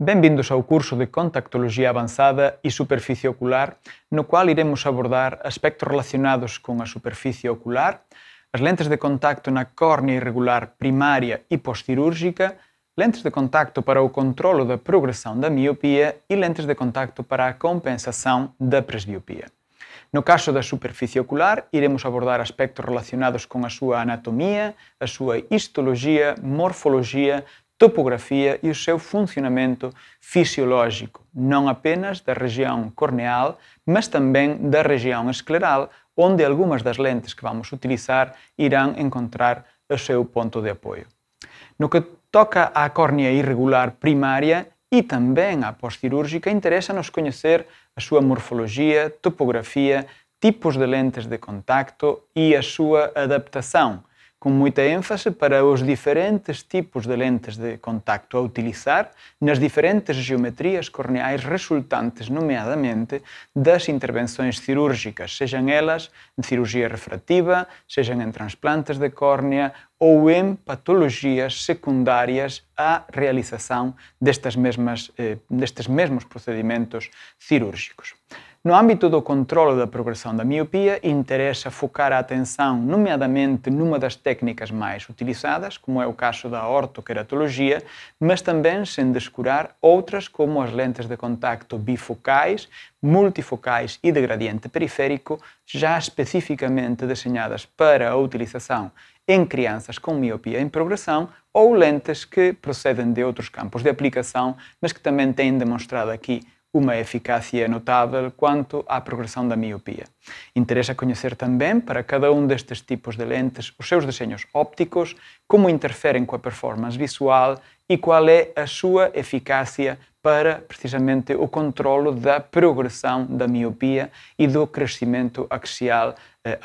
Benvindos ao curso de Contactologia Avançada e Superficie Ocular, no qual iremos abordar aspectos relacionados com a superfície ocular, as lentes de contacto na córnea irregular primária e pós-cirúrgica, lentes de contacto para o controlo da progressão da miopia e lentes de contacto para a compensação da presbiopia. No caso da superfície ocular, iremos abordar aspectos relacionados com a sua anatomia, a sua histologia, morfologia, topografia e o seu funcionamento fisiológico, não apenas da região corneal, mas também da região escleral, onde algumas das lentes que vamos utilizar irão encontrar o seu ponto de apoio. No que toca à córnea irregular primária e também à pós-cirúrgica, interessa-nos conhecer a sua morfologia, topografia, tipos de lentes de contacto e a sua adaptação com muita ênfase para os diferentes tipos de lentes de contacto a utilizar nas diferentes geometrias corneais resultantes, nomeadamente, das intervenções cirúrgicas, sejam elas em cirurgia refrativa, sejam em transplantes de córnea ou em patologias secundárias à realização destas mesmas, eh, destes mesmos procedimentos cirúrgicos. No âmbito do controlo da progressão da miopia, interessa focar a atenção, nomeadamente, numa das técnicas mais utilizadas, como é o caso da ortoqueratologia, mas também sem descurar outras, como as lentes de contacto bifocais, multifocais e de gradiente periférico, já especificamente desenhadas para a utilização em crianças com miopia em progressão ou lentes que procedem de outros campos de aplicação, mas que também têm demonstrado aqui uma eficácia notável quanto à progressão da miopia. Interessa conhecer também, para cada um destes tipos de lentes, os seus desenhos ópticos, como interferem com a performance visual e qual é a sua eficácia para precisamente o controlo da progressão da miopia e do crescimento axial eh,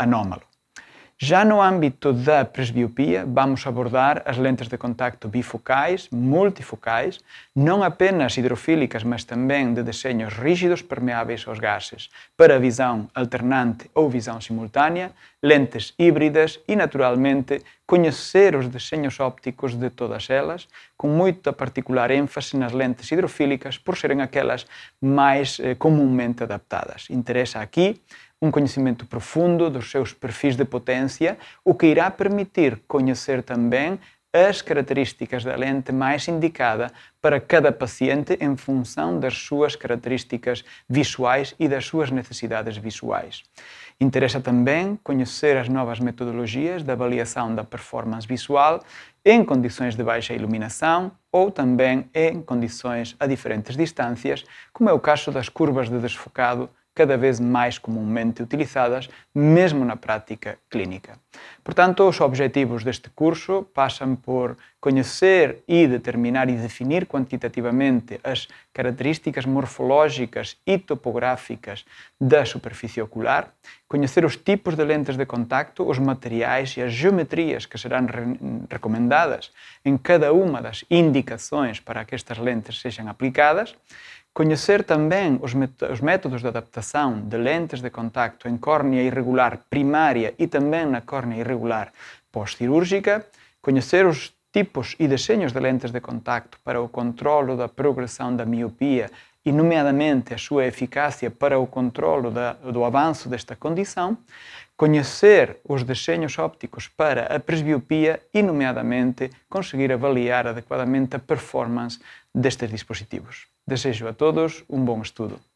já no âmbito da presbiopia, vamos abordar as lentes de contacto bifocais, multifocais, não apenas hidrofílicas, mas também de desenhos rígidos permeáveis aos gases, para visão alternante ou visão simultânea, lentes híbridas e, naturalmente, conhecer os desenhos ópticos de todas elas, com muita particular ênfase nas lentes hidrofílicas, por serem aquelas mais eh, comumente adaptadas. Interessa aqui um conhecimento profundo dos seus perfis de potência, o que irá permitir conhecer também as características da lente mais indicada para cada paciente em função das suas características visuais e das suas necessidades visuais. Interessa também conhecer as novas metodologias de avaliação da performance visual em condições de baixa iluminação ou também em condições a diferentes distâncias, como é o caso das curvas de desfocado cada vez mais comumente utilizadas, mesmo na prática clínica. Portanto, os objetivos deste curso passam por conhecer e determinar e definir quantitativamente as características morfológicas e topográficas da superfície ocular, conhecer os tipos de lentes de contacto, os materiais e as geometrias que serão re recomendadas em cada uma das indicações para que estas lentes sejam aplicadas, Conhecer também os, métodos de adaptação de lentes de contacto em córnea irregular primária e também na córnea irregular pós-cirúrgica. Conhecer os tipos e desenhos de lentes de contacto para o controlo da progressão da miopia e, nomeadamente, a sua eficácia para o controlo da, do avanço desta condição, conhecer os desenhos ópticos para a presbiopia e, nomeadamente, conseguir avaliar adequadamente a performance destes dispositivos. Desejo a todos um bom estudo.